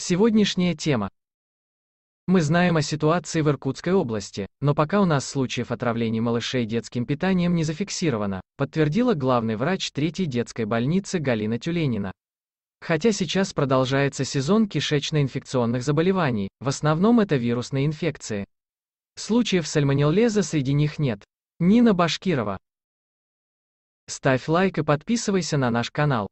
Сегодняшняя тема. Мы знаем о ситуации в Иркутской области, но пока у нас случаев отравлений малышей детским питанием не зафиксировано, подтвердила главный врач третьей детской больницы Галина Тюленина. Хотя сейчас продолжается сезон кишечно-инфекционных заболеваний, в основном это вирусные инфекции. Случаев сальмонеллеза среди них нет. Нина Башкирова. Ставь лайк и подписывайся на наш канал.